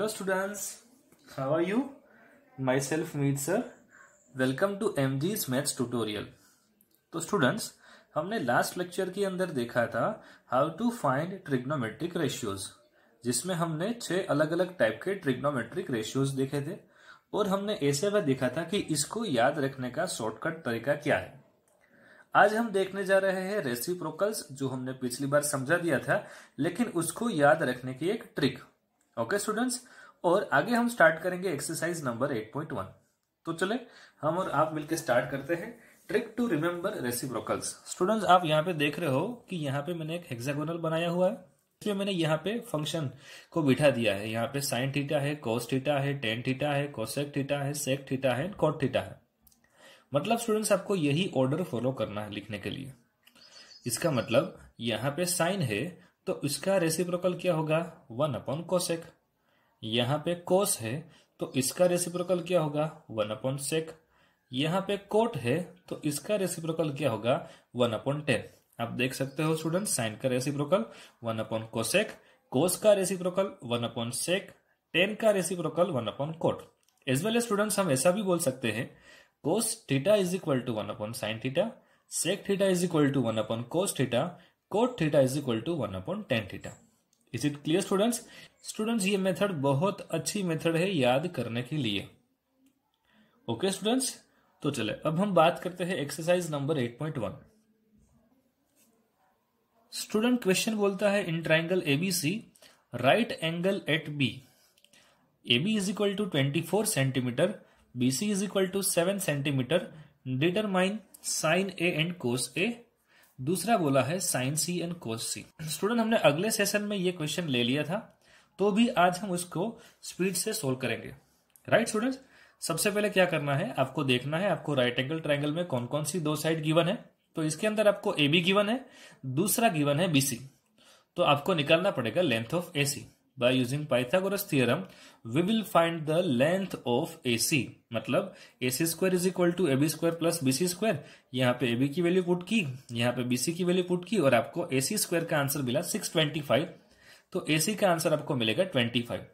hello students how are you myself meet sir welcome to mg's maths tutorial तो students हमने last lecture के अंदर देखा था how to find trigonometric ratios जिसमें हमने छह अलग अलग टाइप के ट्रिग्नोमेट्रिक रेशियोज देखे थे और हमने ऐसे वह देखा था कि इसको याद रखने का शॉर्टकट तरीका क्या है आज हम देखने जा रहे हैं रेसिप्रोकल्स जो हमने पिछली बार समझा दिया था लेकिन उसको याद रखने की एक ट्रिक ओके स्टूडेंट्स और आगे हम स्टार्ट करेंगे एक्सरसाइज नंबर 8.1 तो चले हम और आप मिलकर स्टार्ट करते हैं trick to remember reciprocals students आप यहाँ पे देख रहे हो कि यहाँ पे मैंने एक हेक्सागोनल बनाया हुआ है इसमें मैंने यहाँ पे फंक्शन को बिठा दिया है यहाँ पे साइन थीटा है कोस थीटा है टेन थीटा है कोसेक थीटा है सेक थीटा है कॉट थीटा है मतलब स्टूडेंट्स आपको यही ऑर्डर फॉलो करना है लिखने के लिए इसका मतलब यहाँ पे साइन है तो इसका रेसिप्रोकल क्या होगा वन अपॉन कोशेक यहाँ पे कोस है तो इसका रेसिप्रोकल क्या होगा वन अपॉन सेक यहाँ पे कोट है तो इसका रेसिप्रोकल क्या होगा वन अपॉन टेन आप देख सकते हो स्टूडेंट साइन का reciprocal one upon cosec cos का reciprocal one upon sec tan का reciprocal one upon cot as well students हम ऐसा भी बोल सकते हैं cos theta is equal to one upon sine theta sec theta is equal to one upon cos theta cot theta is equal to one upon tan theta is it clear students students ये method बहुत अच्छी method है याद करने के लिए okay okay, students तो चले अब हम बात करते हैं exercise number eight 8.1 student question बोलता है in triangle ABC right angle at B A B is equal to twenty four centimetre BC is equal to seven centimetre determine sine A and cos A दूसरा बोला है sine C and cos C student हमने अगले session में ये question ले लिया था तो भी आज हम उसको स्पीड से सोल्व करेंगे राइट स्टूडेंट सबसे पहले क्या करना है आपको देखना है आपको राइट एंगल ट्राइंगल में कौन कौन सी दो साइड गिवन है तो इसके अंदर आपको ए बी गिवन है दूसरा गिवन है बीसी तो आपको निकालना पड़ेगा length of A C by using Pythagoras theorem, we will find the length of AC. मतलब AC square is equal to AB square plus BC square. यहाँ पे AB की वैल्यू पुट की यहाँ पे BC की वैल्यू पुट की और आपको AC square का आंसर मिला 625. तो AC का आंसर आपको मिलेगा 25.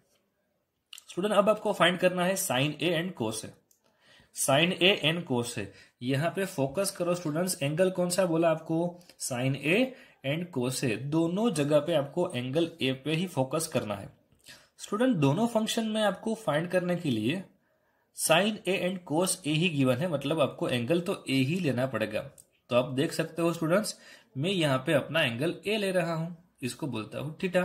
स्टूडेंट अब आपको फाइंड करना है साइन ए एंड कोस है साइन ए एंड कोस है यहाँ पे फोकस करो स्टूडेंट्स एंगल कौन सा बोला आपको साइन ए एंड को से दोनों जगह पे आपको एंगल ए पे ही फोकस करना है स्टूडेंट दोनों फंक्शन में आपको फाइंड करने के लिए sine A and cos A ही गिवन है मतलब आपको एंगल तो ए ही लेना पड़ेगा तो आप देख सकते हो स्टूडेंट्स मैं यहाँ पे अपना एंगल ए ले रहा हूं इसको बोलता हूं थीटा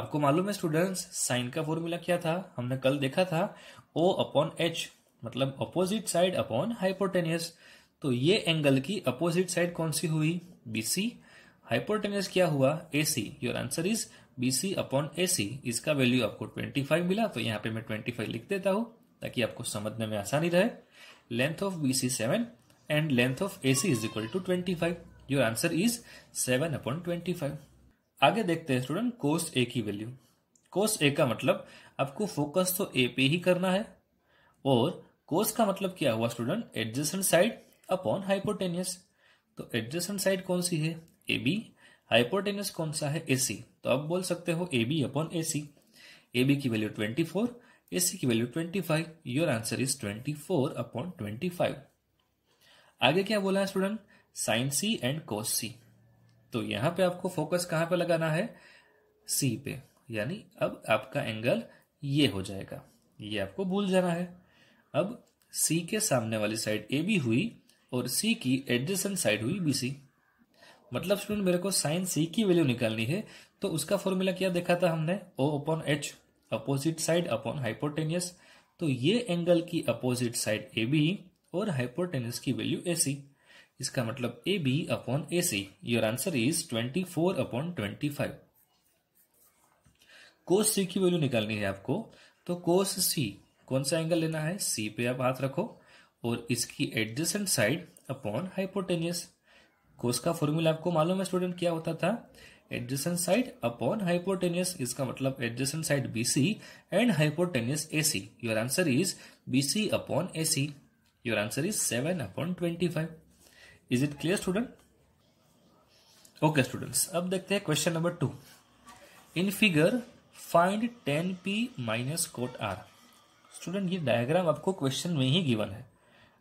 आपको मालूम है स्टूडेंट्स साइन का फॉर्मूला क्या था हमने कल देखा था ओ अपॉन एच मतलब अपोजिट साइड अपॉन हाइपोटेनियस तो ये एंगल की अपोजिट साइड कौन सी हुई बीसी हाइपोटेनस क्या हुआ A C your answer is B C upon A C इसका वैल्यू आपको ट्वेंटी फाइव मिला तो यहाँ पे मैं ट्वेंटी फाइव लिख देता हूँ ताकि आपको समझने में आसानी रहे length of B C seven and length of A C is equal to twenty five your answer is seven upon twenty five आगे देखते हैं स्टूडेंट कोस ए की वैल्यू कोस ए का मतलब आपको फोकस तो ए पे ही करना है और कोस का मतलब क्या हुआ student adjacent side upon hypotenuse तो एडजेसेंट साइड कौन सी है ए बी हाइपोटेनस कौन सा है ए सी तो आप बोल सकते हो A B upon A C A B की value twenty four A C की value twenty five your answer is twenty four upon twenty five आगे क्या बोला है student sine C and cos C तो यहां पे आपको फोकस कहां पे लगाना है सी पे यानी अब आपका एंगल ये हो जाएगा ये आपको भूल जाना है अब सी के सामने वाली साइड ए बी हुई और सी की एडजेसेंट साइड हुई बी सी मतलब स्टूडेंट मेरे को साइन सी की वैल्यू निकालनी है तो उसका फॉर्मूला क्या देखा था हमने O upon H opposite side upon hypotenuse तो ये एंगल की अपोजिट साइड ए बी और हाइपोटेनियस की वैल्यू ए सी इसका मतलब A B upon A C your answer is twenty four upon twenty five cos C की value निकालनी है आपको तो कोस सी कौन सा एंगल लेना है सी पे आप हाथ रखो और इसकी adjacent side upon hypotenuse cos का फॉर्मूला आपको मालूम है स्टूडेंट क्या होता था एडजेसेंट साइड अपॉन हाइपोटेनियस इसका मतलब adjacent side BC and hypotenuse AC your answer is BC upon AC your answer is seven upon twenty five is it clear student okay students अब देखते हैं question number two in figure find tan P minus cot R student ये diagram आपको question में ही given है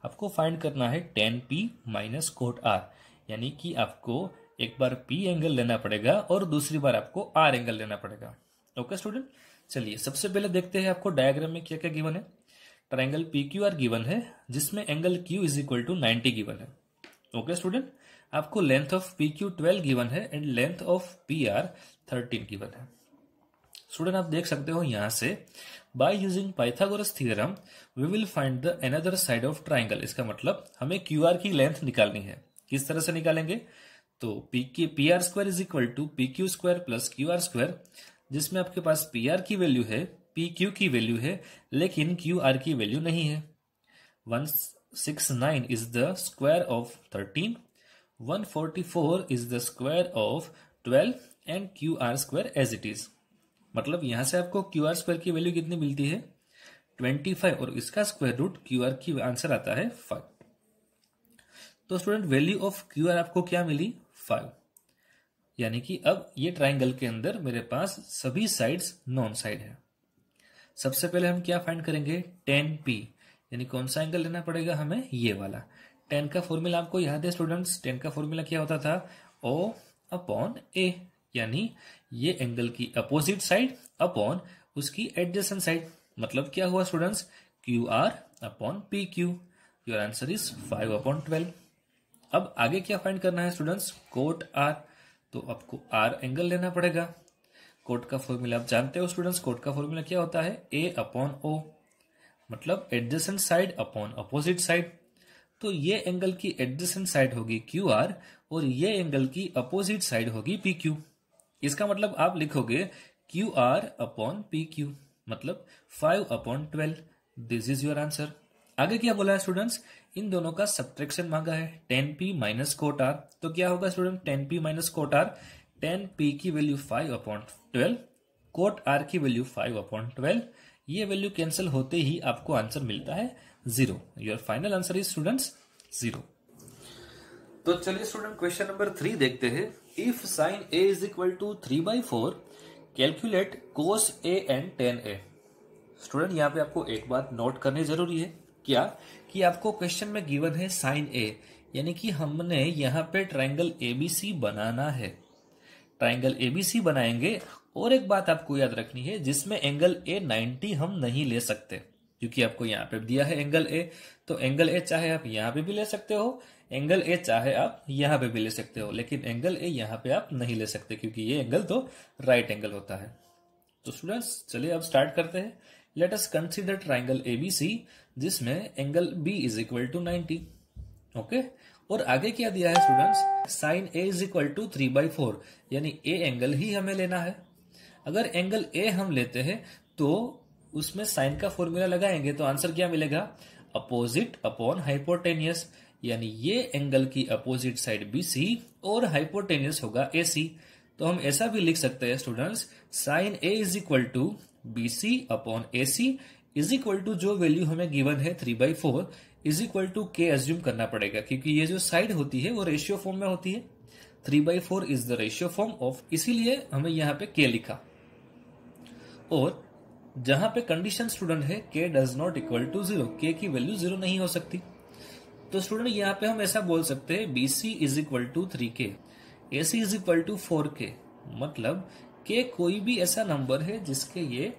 आपको find करना है tan P minus cot R यानी कि आपको एक बार पी एंगल लेना पड़ेगा और दूसरी बार आपको आर एंगल लेना पड़ेगा ओके स्टूडेंट चलिए सबसे पहले देखते हैं आपको डायग्राम में क्या क्या गिवन है triangle P Q R given है जिसमें angle Q is equal to ninety given है ओके स्टूडेंट आपको length of P Q twelve given है and length of P R thirteen given है स्टूडेंट आप देख सकते हो यहाँ से by using Pythagoras theorem we will find the another side of triangle इसका मतलब हमें क्यू आर की लेंथ निकालनी है किस तरह से निकालेंगे तो पी के P R square is equal to P Q square plus Q R square जिसमें आपके पास पी आर की वैल्यू है पी क्यू की वैल्यू है लेकिन क्यू आर की वैल्यू नहीं है one six nine is the square of thirteen one forty four is the square of twelve and Q R square as it is मतलब यहां से आपको क्यू आर स्क्वायर की वैल्यू कितनी मिलती है ट्वेंटी फाइव और इसका स्क्वायर रूट क्यू आर की आंसर आता है फाइव तो student value of Q R आपको क्या मिली फाइव यानी कि अब ये ट्राइंगल के अंदर मेरे पास सभी साइड्स नॉन साइड है सबसे पहले हम क्या फाइंड करेंगे टेन पी यानी कौन सा एंगल लेना पड़ेगा हमें ये वाला टेन का फॉर्मूला आपको याद है स्टूडेंट्स टेन का फॉर्मूला क्या होता था ओ अपॉन ए यानी ये एंगल की अपोजिट साइड अपॉन उसकी एडजस्टेंट साइड मतलब क्या हुआ students Q R upon P Q your answer is five upon twelve अब आगे क्या फाइंड करना है स्टूडेंट्स कोट आर तो आपको आर एंगल लेना पड़ेगा कोट का फॉर्मूला आप जानते हो स्टूडेंट्स कोट का फॉर्मूला क्या होता है ए अपॉन ओ मतलब adjacent side upon opposite side तो ये एंगल की एडजेसेंट साइड होगी क्यू आर और ये एंगल की अपोजिट साइड होगी पी क्यू इसका मतलब आप लिखोगे Q R upon P Q मतलब five upon twelve this is your answer आगे क्या बोला है स्टूडेंट्स इन दोनों का सब्ट्रेक्शन मांगा है tan P minus cot R तो क्या होगा student tan P minus cot R tan P की value five upon twelve cot R की वैल्यू फाइव अपॉइंट ट्वेल्व ये वैल्यू कैंसिल होते ही आपको आंसर मिलता है zero your final answer is students zero तो चलिए स्टूडेंट क्वेश्चन नंबर थ्री देखते हैं if sine A is equal to three by four calculate cos A and ten A student यहाँ पे आपको एक बात नोट करनी जरूरी है क्या कि आपको क्वेश्चन में गिवन है साइन ए यानी कि हमने यहाँ पे ट्राइंगल ए बी सी बनाना है ट्राइंगल ए बी सी बनाएंगे और एक बात आपको याद रखनी है जिसमें एंगल ए 90 हम नहीं ले सकते क्योंकि आपको यहाँ पे दिया है एंगल ए तो एंगल ए चाहे आप यहाँ पे भी ले सकते हो एंगल ए चाहे आप यहाँ पे भी ले सकते हो लेकिन एंगल ए यहाँ पे आप नहीं ले सकते क्योंकि ये एंगल तो राइट एंगल होता है तो स्टूडेंट्स चलिए अब स्टार्ट करते हैं let us consider triangle A B C जिसमें angle B is equal to ninety okay और आगे क्या दिया है students sine A is equal to three by four यानी ए एंगल ही हमें लेना है अगर एंगल ए हम लेते हैं तो उसमें साइन का फॉर्मूला लगाएंगे तो आंसर क्या मिलेगा अपोजिट अपॉन हाइपोटेनियस यानी ये एंगल की अपोजिट साइड बी सी और हाइपोटेनियस होगा ए सी तो हम ऐसा भी लिख सकते हैं students sine A is equal to B C upon A C is equal to जो वैल्यू हमें गिवन है three by four is equal to K assume करना पड़ेगा क्योंकि ये जो साइड होती है वो रेशियो फॉर्म में होती है three by four is the ratio form of इसीलिए हमें यहाँ पे के लिखा और जहां पे कंडीशन स्टूडेंट है K does not equal to zero K की वैल्यू जीरो नहीं हो सकती तो स्टूडेंट यहाँ पे हम ऐसा बोल सकते हैं B C is equal to three K A C is equal to four K मतलब के कोई भी ऐसा नंबर है जिसके ये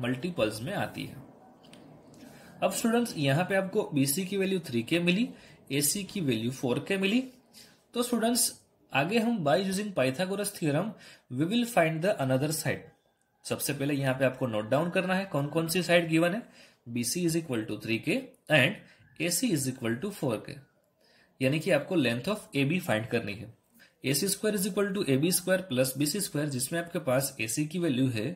मल्टीपल्स में आती है अब स्टूडेंट्स यहाँ पे आपको बीसी की वैल्यू थ्री के मिली एसी की वैल्यू फोर के मिली तो स्टूडेंट्स आगे हम by using Pythagoras theorem we will find the another side सबसे पहले यहाँ पे आपको नोट डाउन करना है कौन कौन सी साइड गिवन है BC is equal to three K and A is equal to four K यानी कि आपको length of A B find करनी है A C square is equal to A B square plus B C square जिसमें आपके पास ए C की value है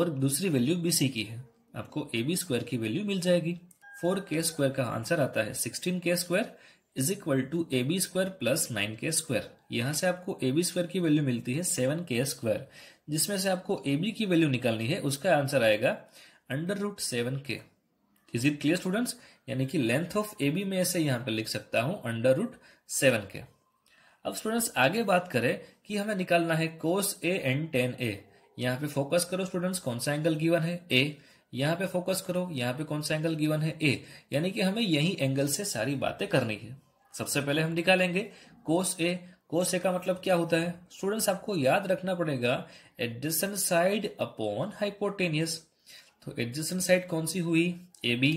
और दूसरी वैल्यू बी सी की है आपको ए बी स्क्वायर की वैल्यू मिल जाएगी फोर के स्क्वायर का आंसर आता है sixteen K square is equal to A B square plus nine K square यहाँ से आपको ए बी स्क्वायर की वैल्यू मिलती है सेवन के स्क्वायर जिसमें से आपको ए बी की वैल्यू निकालनी है उसका आंसर आएगा under root seven K is it clear students यानी कि लेंथ ऑफ ए बी में ऐसे यहाँ पर लिख सकता हूँ अंडर रूट सेवन के अब स्टूडेंट्स आगे बात करें कि हमें निकालना है कोस ए एंड टेन ए यहाँ पे फोकस करो स्टूडेंट्स कौन सा एंगल गिवन है ए यहाँ पे फोकस करो यहाँ पे कौन सा एंगल गिवन है ए यानी कि हमें यही एंगल से सारी बातें करनी है सबसे पहले हम निकालेंगे कोस ए कोस ए का मतलब क्या होता है स्टूडेंट्स आपको याद रखना पड़ेगा एडजेसेंट साइड अपॉन हाइपोटेनियस तो एडजेसेंट साइड कौन सी हुई ए बी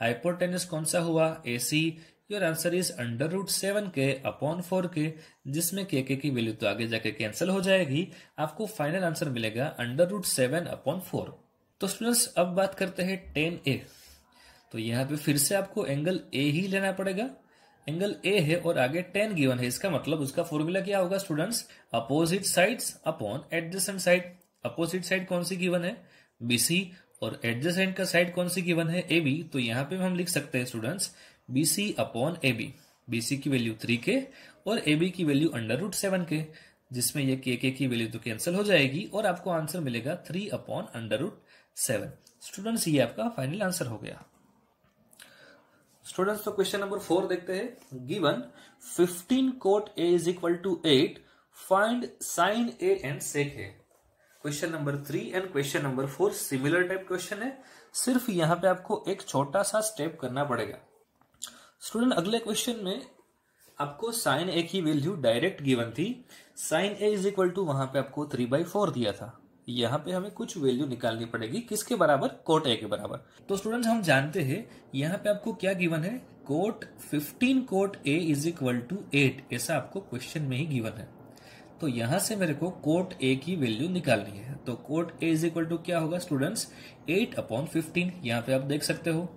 हाइपोटेनियस कौन सा हुआ A C your answer is under root seven K upon four K जिसमें के के की वैल्यू तो आगे जाके कैंसिल हो जाएगी आपको फाइनल आंसर मिलेगा under root seven upon four तो स्टूडेंट्स अब बात करते हैं टेन ए तो यहाँ पे फिर से आपको एंगल ए ही लेना पड़ेगा एंगल ए है और आगे टेन गिवन है इसका मतलब उसका फॉर्मूला क्या होगा students opposite sides upon adjacent side opposite side कौन सी गिवन है बीसी और एडजेसेंट का साइड कौन सी गिवन है ए बी तो यहाँ पे हम लिख सकते हैं students BC upon A B BC की वैल्यू थ्री के और ए बी की value under root seven K जिसमें यह के के की वैल्यू तो कैंसिल हो जाएगी और आपको आंसर मिलेगा three upon under root seven students ये आपका फाइनल आंसर हो गया स्टूडेंट्स तो क्वेश्चन नंबर फोर देखते हैं given fifteen cot A is equal to eight find sine A and sec है question number three and question number four similar type question है सिर्फ यहां पे आपको एक छोटा सा स्टेप करना पड़ेगा स्टूडेंट अगले क्वेश्चन में आपको साइन ए की वैल्यू डायरेक्ट गिवन थी sine A is equal to वहां पे आपको थ्री बाई फोर दिया था यहाँ पे हमें कुछ वैल्यू निकालनी पड़ेगी किसके बराबर कोट ए के बराबर तो स्टूडेंट्स हम जानते हैं यहाँ पे आपको क्या गिवन है cot 15 cot A is equal to eight ऐसा आपको क्वेश्चन में ही गिवन है तो यहां से मेरे को कोट ए की वैल्यू निकालनी है तो cot A is equal to क्या होगा स्टूडेंट्स एट अपॉन फिफ्टीन यहाँ पे आप देख सकते हो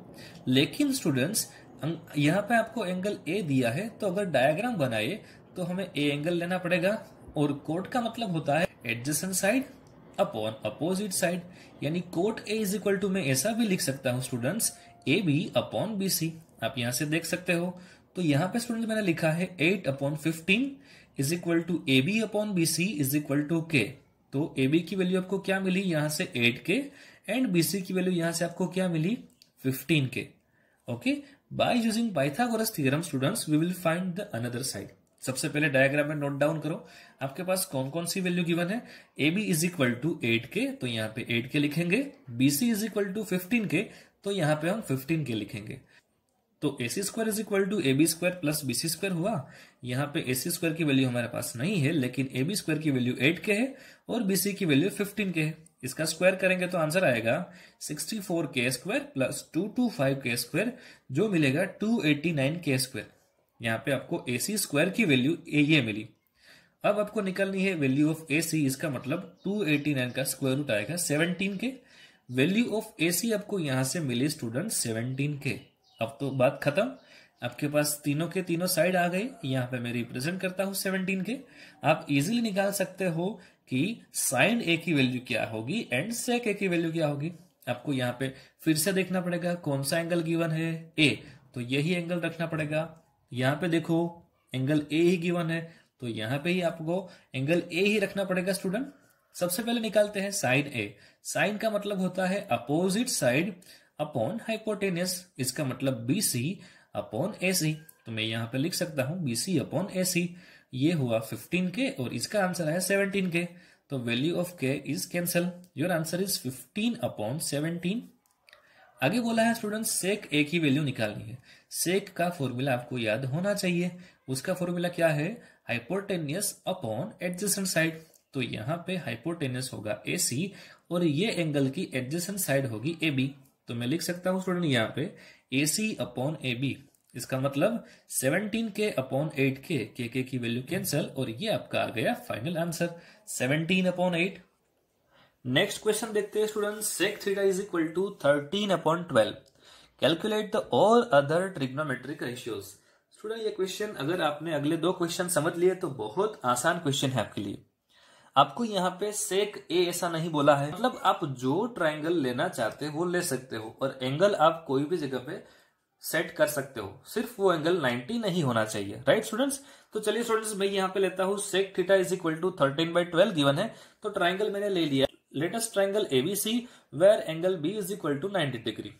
लेकिन स्टूडेंट्स अं, यहाँ पे आपको एंगल ए दिया है तो अगर डायग्राम बनाए तो हमें ए एंगल लेना पड़ेगा और कोट का मतलब होता है adjacent side upon opposite side यानी cot A is equal to मैं ऐसा भी लिख सकता हूं students A B upon B C आप यहां से देख सकते हो तो यहां पे स्टूडेंट मैंने लिखा है eight upon fifteen is equal to A B upon B C is equal to K तो ए बी की वैल्यू आपको क्या मिली यहां से एट के एंड बी सी की वैल्यू यहां से आपको क्या मिली fifteen K okay by using Pythagoras theorem students we will find the another side सबसे पहले डायग्राम में नोट डाउन करो आपके पास कौन कौन सी वैल्यू गिवन है A B is equal to eight K तो यहाँ पे एट के लिखेंगे B C is equal to fifteen K तो यहाँ पे हम फिफ्टीन के लिखेंगे तो A C square is equal to A B square plus B C square हुआ यहाँ पे ए सी स्क्वायर की वैल्यू हमारे पास नहीं है लेकिन ए बी स्क्वायर की वैल्यू एट के है और बी सी की वैल्यू फिफ्टीन के है इसका स्क्वायर करेंगे तो आंसर आएगा sixty four K square plus two two five K square जो मिलेगा two eighty nine K square यहाँ पे आपको ए सी स्क्वायर की वैल्यू ये मिली अब आपको निकलनी है वैल्यू ऑफ ए सी इसका मतलब 289 का स्क्वायर रूट आएगा 17 के वैल्यू ऑफ ए सी आपको यहां से मिली स्टूडेंट 17 के अब तो बात खत्म आपके पास तीनों के तीनों साइड आ गए यहाँ पे मैं रिप्रेजेंट करता हूँ सेवनटीन के आप इजिली निकाल सकते हो कि साइन ए की वैल्यू क्या होगी एंड सेक ए की वैल्यू क्या होगी आपको यहाँ पे फिर से देखना पड़ेगा कौन सा एंगल गिवन है ए तो यही एंगल रखना पड़ेगा यहाँ पे देखो एंगल ए ही गिवन है तो यहाँ पे ही आपको एंगल ए ही रखना पड़ेगा स्टूडेंट सबसे पहले निकालते हैं साइन ए साइन का मतलब होता है अपोजिट साइड अपॉन हाइपोटेनियस इसका मतलब बी सी अपॉन ए सी तो मैं यहाँ पे लिख सकता हूँ बी सी अपॉन ए सी ये हुआ फिफ्टीन के और इसका आंसर है सेवनटीन के तो value of K is cancel your answer is fifteen upon seventeen आगे बोला है स्टूडेंट सेक ए की वैल्यू निकालनी है सेक का फॉर्मूला आपको याद होना चाहिए उसका फॉर्मूला क्या है हाइपोटेनियस अपॉन एडजेसेंट साइड तो यहाँ पे हाइपोटेनियस होगा ए सी और ये एंगल की एडजेसेंट साइड होगी ए बी तो मैं लिख सकता हूँ स्टूडेंट यहाँ पे ए सी अपॉन ए बी इसका मतलब 17 के अपॉन 8 के के की वैल्यू कैंसिल और ये आपका आ गया final answer 17 upon eight next question देखते हैं student sec theta is equal to thirteen upon twelve calculate the all other trigonometric ratios student ये क्वेश्चन अगर आपने अगले दो क्वेश्चन समझ लिए तो बहुत आसान क्वेश्चन है आपके लिए आपको यहाँ पे सेक ए ऐसा नहीं बोला है मतलब आप जो ट्राइंगल लेना चाहते हो वो ले सकते हो और एंगल आप कोई भी जगह पे सेट कर सकते हो सिर्फ वो एंगल 90 नहीं होना चाहिए राइट स्टूडेंट्स तो चलिए स्टूडेंट्स मैं यहाँ पे लेता हूँ sec theta is equal to thirteen by twelve given है तो ट्राइंगल मैंने ले लिया latest triangle ABC where angle B is equal to 90 degree.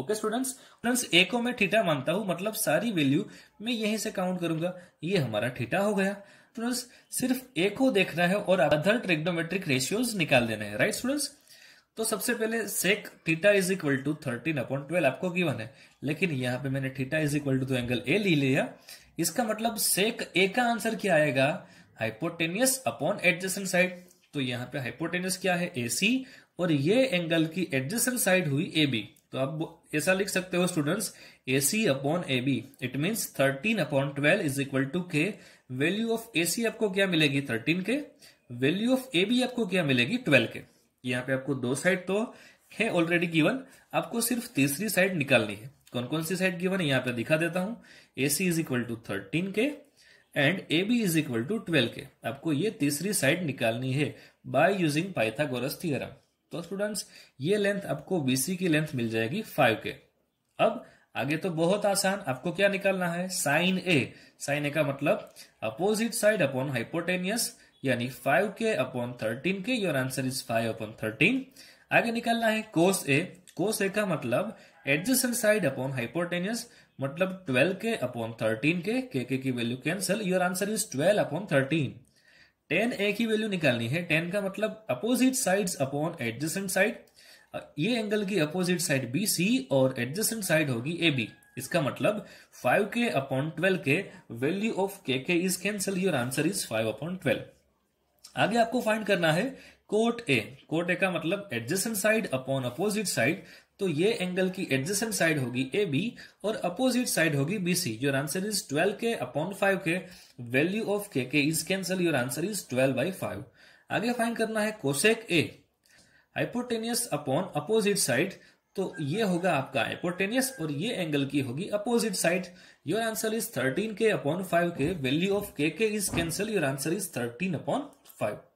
Okay students students A को मैं थीटा मानता हूं मतलब सारी वैल्यू मैं यहीं से काउंट करूंगा ये हमारा थीटा हो गया स्टूडेंट्स सिर्फ ए को देखना है और अदर ट्रिग्नोमेट्रिक रेशियोज निकाल देने हैं राइट स्टूडेंट्स तो सबसे पहले sec theta is equal to thirteen upon twelve आपको गिवन है लेकिन यहाँ पे मैंने theta is equal to angle A ले लिया इसका मतलब सेक ए का आंसर क्या आएगा हाइपोटेनियस अपॉन एडजेसेंट साइड तो यहां पे हाइपोटेनस क्या है AC और ये एंगल की एडजस्टेंट साइड हुई बी तो आप ऐसा लिख सकते हो students A C upon A B it mean thirteen upon twelve is equal to k value of A C आपको क्या मिलेगी थर्टीन के वैल्यू ऑफ ए बी आपको क्या मिलेगी ट्वेल्व के यहाँ पे आपको दो साइड तो है ऑलरेडी गिवन आपको सिर्फ तीसरी साइड निकालनी है कौन कौन सी साइड गिवन है यहाँ पे दिखा देता हूं C is equal to thirteen k and A B is equal to twelve k आपको ये तीसरी साइड निकालनी है बाय यूजिंग पाइथागोरस थियरम तो स्टूडेंट्स ये लेंथ आपको बीसी की लेंथ मिल जाएगी फाइव के अब आगे तो बहुत आसान आपको क्या निकालना है साइन ए साइन ए का मतलब अपोजिट साइड अपॉन हाइपोटेनियस यानी five k upon thirteen k your answer is five upon thirteen आगे निकालना है कोस ए कोस ए का मतलब एडजस्टेंट साइड अपॉन हाइपोटेनियस मतलब 12 के अपॉन 13 के के के की value cancel your answer is 12 upon 13 10 A की वैल्यू निकालनी है 10 का मतलब opposite sides upon adjacent side ये एंगल की अपोजिट साइड बी सी और एडजेसेंट साइड होगी ए बी इसका मतलब 5 के अपॉन 12 के value of k k is cancel your answer is 5 upon 12 आगे आपको फाइंड करना है कोट ए कोट ए का मतलब adjacent side upon opposite side तो ये एंगल की एडजेसेंट साइड होगी ए बी और अपोजिट साइड होगी B C your answer is twelve k upon five k value of k k is cancel your answer is twelve by five आगे find करना है cosec A hypotenuse upon opposite side तो ये होगा आपका hypotenuse और ये एंगल की होगी opposite side your answer is thirteen k upon five k value of k k is cancel your answer is thirteen upon five